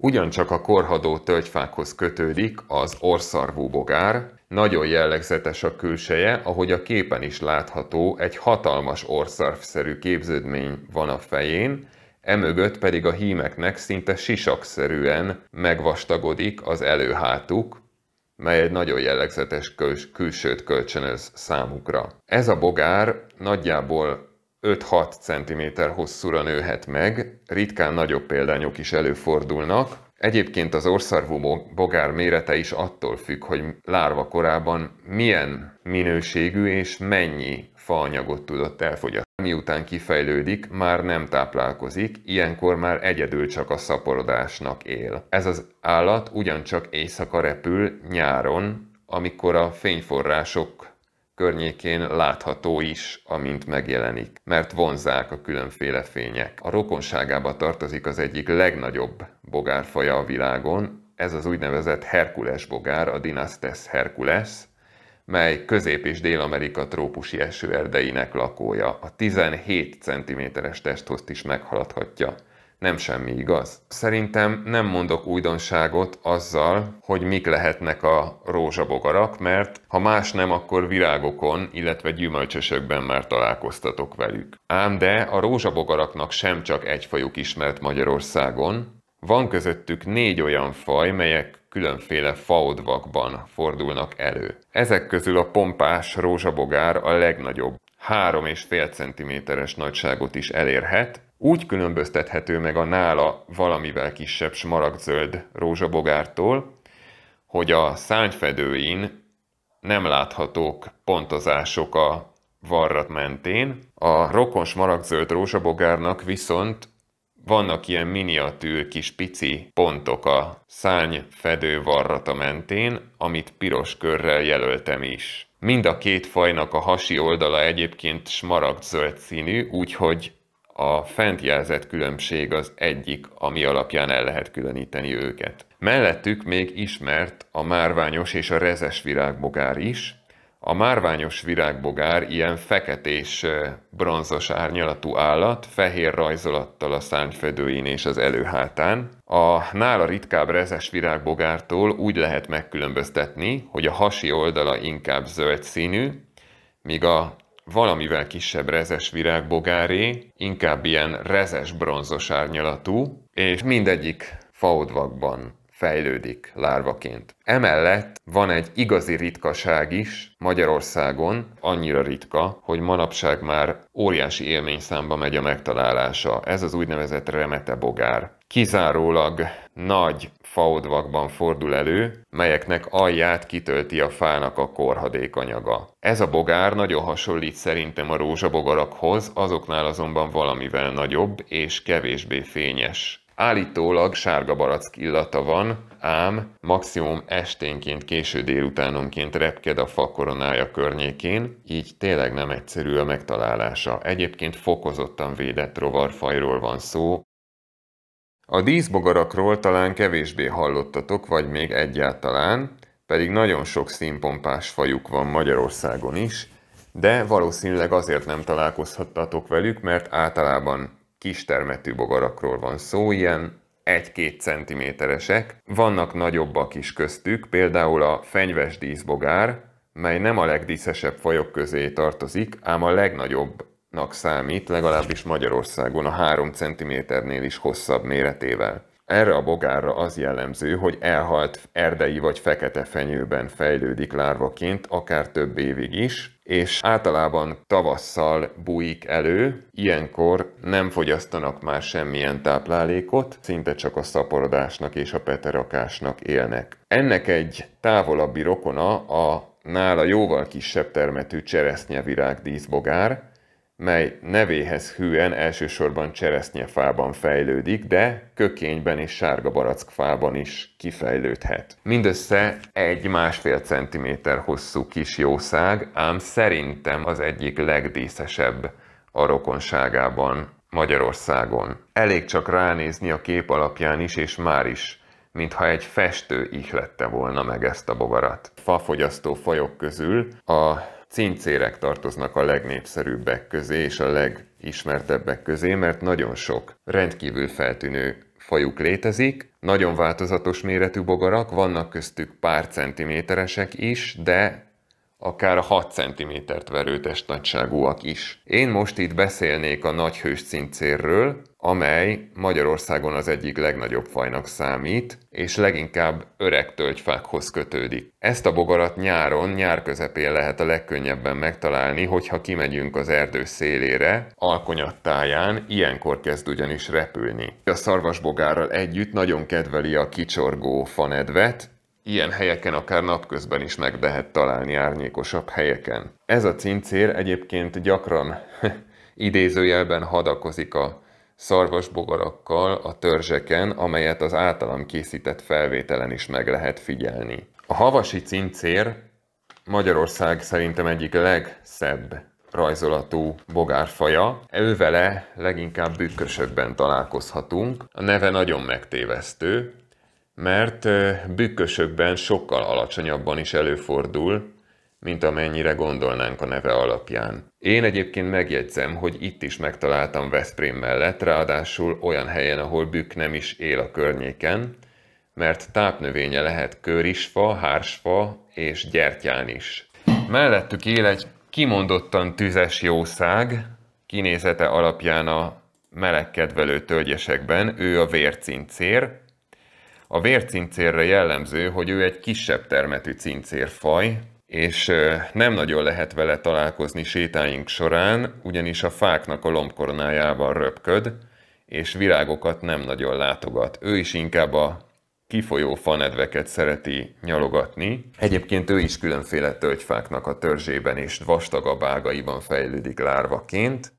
Ugyancsak a korhadó tölgyfákhoz kötődik az orszarvú bogár, nagyon jellegzetes a külseje, ahogy a képen is látható, egy hatalmas orszarvszerű képződmény van a fején, emögött pedig a hímeknek szinte sisakszerűen megvastagodik az előhátuk, mely egy nagyon jellegzetes külsőt kölcsönöz számukra. Ez a bogár nagyjából 5-6 cm hosszúra nőhet meg, ritkán nagyobb példányok is előfordulnak. Egyébként az orszarvú bogár mérete is attól függ, hogy lárva korában milyen minőségű és mennyi faanyagot tudott elfogyasztani. Miután kifejlődik, már nem táplálkozik, ilyenkor már egyedül csak a szaporodásnak él. Ez az állat ugyancsak éjszaka repül nyáron, amikor a fényforrások környékén látható is, amint megjelenik, mert vonzák a különféle fények. A rokonságába tartozik az egyik legnagyobb bogárfaja a világon, ez az úgynevezett Herkules bogár, a Dynastes Herkules, mely Közép- és Dél-Amerika trópusi esőerdeinek lakója. A 17 cm-es testhozt is meghaladhatja nem semmi igaz. Szerintem nem mondok újdonságot azzal, hogy mik lehetnek a rózsabogarak, mert ha más nem, akkor virágokon, illetve gyümölcsösökben már találkoztatok velük. Ám de a rózsabogaraknak sem csak egy fajuk ismert Magyarországon, van közöttük négy olyan faj, melyek különféle faodvakban fordulnak elő. Ezek közül a pompás rózsabogár a legnagyobb. 3,5 cm-es nagyságot is elérhet, úgy különböztethető meg a nála valamivel kisebb smaragdzöld rózsabogártól, hogy a szányfedőin nem láthatók pontozások a varrat mentén, a rokon smaragdzöld rózsabogárnak viszont vannak ilyen miniatűr kis pici pontok a szárnyfedő varrata mentén, amit piros körrel jelöltem is. Mind a két fajnak a hasi oldala egyébként smaragdzöld színű, úgyhogy a fent jelzett különbség az egyik, ami alapján el lehet különíteni őket. Mellettük még ismert a márványos és a rezes virágbogár is. A márványos virágbogár ilyen feketés, bronzos árnyalatú állat, fehér rajzolattal a szárnyfedőin és az előhátán. A nála ritkább rezes virágbogártól úgy lehet megkülönböztetni, hogy a hasi oldala inkább zöld színű, míg a valamivel kisebb rezes virágbogáré, inkább ilyen rezes bronzos árnyalatú, és mindegyik faodvakban fejlődik lárvaként. Emellett van egy igazi ritkaság is Magyarországon, annyira ritka, hogy manapság már óriási élményszámba megy a megtalálása. Ez az úgynevezett remete bogár. Kizárólag nagy faodvakban fordul elő, melyeknek alját kitölti a fának a korhadékanyaga. Ez a bogár nagyon hasonlít szerintem a rózsabogarakhoz, azoknál azonban valamivel nagyobb és kevésbé fényes. Állítólag sárga barack illata van, ám maximum esténként, késő délutánonként repked a fa koronája környékén, így tényleg nem egyszerű a megtalálása. Egyébként fokozottan védett rovarfajról van szó. A díszbogarakról talán kevésbé hallottatok, vagy még egyáltalán, pedig nagyon sok színpompás fajuk van Magyarországon is, de valószínűleg azért nem találkozhattatok velük, mert általában kis termetű bogarakról van szó, ilyen 1-2 centiméteresek. Vannak nagyobbak is köztük, például a fenyves díszbogár, mely nem a legdíszesebb fajok közé tartozik, ám a legnagyobbnak számít, legalábbis Magyarországon a 3 cm-nél is hosszabb méretével. Erre a bogárra az jellemző, hogy elhalt erdei vagy fekete fenyőben fejlődik lárvaként, akár több évig is, és általában tavasszal bújik elő, ilyenkor nem fogyasztanak már semmilyen táplálékot, szinte csak a szaporodásnak és a peterakásnak élnek. Ennek egy távolabbi rokona a nála jóval kisebb termetű cseresznyevirág díszbogár, mely nevéhez hűen elsősorban cseresznyefában fejlődik, de kökényben és sárga barackfában is kifejlődhet. Mindössze egy másfél centiméter hosszú kis jószág, ám szerintem az egyik legdíszesebb a rokonságában Magyarországon. Elég csak ránézni a kép alapján is, és már is mintha egy festő ihlette volna meg ezt a bogarat. Fafogyasztó fajok közül a cincérek tartoznak a legnépszerűbbek közé és a legismertebbek közé, mert nagyon sok rendkívül feltűnő fajuk létezik, nagyon változatos méretű bogarak, vannak köztük pár centiméteresek is, de akár a 6 cm-t verő testnagyságúak is. Én most itt beszélnék a nagyhős cincérről, amely Magyarországon az egyik legnagyobb fajnak számít, és leginkább öreg tölgyfákhoz kötődik. Ezt a bogarat nyáron, nyár közepén lehet a legkönnyebben megtalálni, hogyha kimegyünk az erdő szélére, alkonyattáján, ilyenkor kezd ugyanis repülni. A szarvasbogárral együtt nagyon kedveli a kicsorgó fanedvet, Ilyen helyeken akár napközben is meg lehet találni árnyékosabb helyeken. Ez a cincér egyébként gyakran idézőjelben hadakozik a szarvasbogarakkal a törzseken, amelyet az általam készített felvételen is meg lehet figyelni. A havasi cincér Magyarország szerintem egyik legszebb rajzolatú bogárfaja. Ővele leginkább bükkösökben találkozhatunk. A neve nagyon megtévesztő, mert bükkösökben sokkal alacsonyabban is előfordul, mint amennyire gondolnánk a neve alapján. Én egyébként megjegyzem, hogy itt is megtaláltam Veszprém mellett, ráadásul olyan helyen, ahol bükk nem is él a környéken, mert tápnövénye lehet körisfa, hársfa és gyertyán is. Mellettük él egy kimondottan tüzes jószág, kinézete alapján a melegkedvelő tölgyesekben, ő a vércincér, a vércincérre jellemző, hogy ő egy kisebb termetű cincérfaj, és nem nagyon lehet vele találkozni sétáink során, ugyanis a fáknak a lombkoronájában röpköd, és virágokat nem nagyon látogat. Ő is inkább a kifolyó fanedveket szereti nyalogatni. Egyébként ő is különféle tölgyfáknak a törzsében és vastagabb ágaiban fejlődik lárvaként.